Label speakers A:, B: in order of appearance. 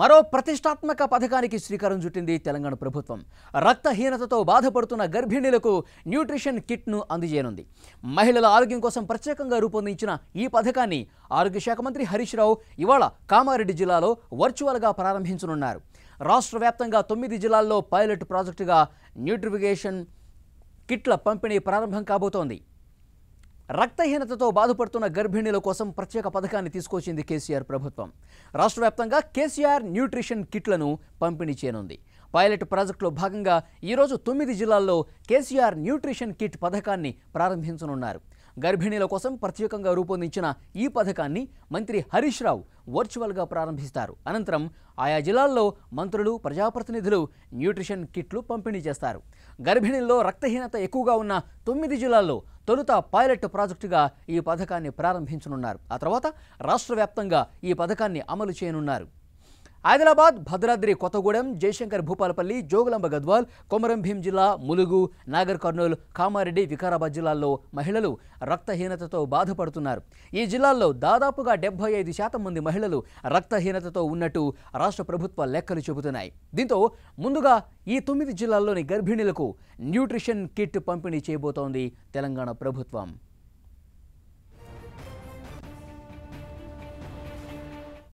A: మరో ప్రతిష్టాత్మక పథకానికి శ్రీకారం చుట్టింది తెలంగాణ ప్రభుత్వం రక్తహీనతతో బాధపడుతున్న గర్భిణీలకు న్యూట్రిషన్ కిట్ను అందజేయనుంది మహిళల ఆరోగ్యం కోసం ప్రత్యేకంగా రూపొందించిన ఈ పథకాన్ని ఆరోగ్య శాఖ మంత్రి హరీష్ రావు ఇవాళ కామారెడ్డి జిల్లాలో వర్చువల్గా ప్రారంభించనున్నారు రాష్ట్ర వ్యాప్తంగా తొమ్మిది జిల్లాల్లో పైలట్ ప్రాజెక్టుగా న్యూట్రిఫికేషన్ కిట్ల పంపిణీ ప్రారంభం కాబోతోంది రక్తహీనతతో బాధపడుతున్న గర్భిణీల కోసం ప్రత్యేక పథకాన్ని తీసుకొచ్చింది కేసీఆర్ ప్రభుత్వం రాష్ట్ర వ్యాప్తంగా కేసీఆర్ న్యూట్రిషన్ కిట్లను పంపిణీ చేయనుంది పైలట్ ప్రాజెక్టులో భాగంగా ఈరోజు తొమ్మిది జిల్లాల్లో కేసీఆర్ న్యూట్రిషన్ కిట్ పథకాన్ని ప్రారంభించనున్నారు గర్భిణీల కోసం ప్రత్యేకంగా రూపొందించిన ఈ పథకాన్ని మంత్రి హరీష్ రావు వర్చువల్గా ప్రారంభిస్తారు అనంతరం ఆయా జిల్లాల్లో మంత్రులు ప్రజాప్రతినిధులు న్యూట్రిషన్ కిట్లు పంపిణీ చేస్తారు గర్భిణీల్లో రక్తహీనత ఎక్కువగా ఉన్న తొమ్మిది జిల్లాల్లో తొలుత పైలట్ ప్రాజెక్టుగా ఈ పథకాన్ని ప్రారంభించనున్నారు ఆ తర్వాత రాష్ట్ర వ్యాప్తంగా ఈ పథకాన్ని అమలు చేయనున్నారు హైదరాబాద్ భద్రాద్రి కొత్తగూడెం జయశంకర్ భూపాలపల్లి జోగులాంబ గద్వాల్ కొమరం భీం జిల్లా ములుగు నాగర్ కర్నూల్ కామారెడ్డి వికారాబాద్ జిల్లాల్లో మహిళలు రక్తహీనతతో బాధపడుతున్నారు ఈ జిల్లాల్లో దాదాపుగా డెబ్బై ఐదు శాతం మంది మహిళలు రక్తహీనతతో ఉన్నట్టు రాష్ట్ర ప్రభుత్వ లెక్కలు చెబుతున్నాయి దీంతో ముందుగా ఈ తొమ్మిది జిల్లాల్లోని గర్భిణీలకు న్యూట్రిషన్ కిట్ పంపిణీ చేయబోతోంది తెలంగాణ ప్రభుత్వం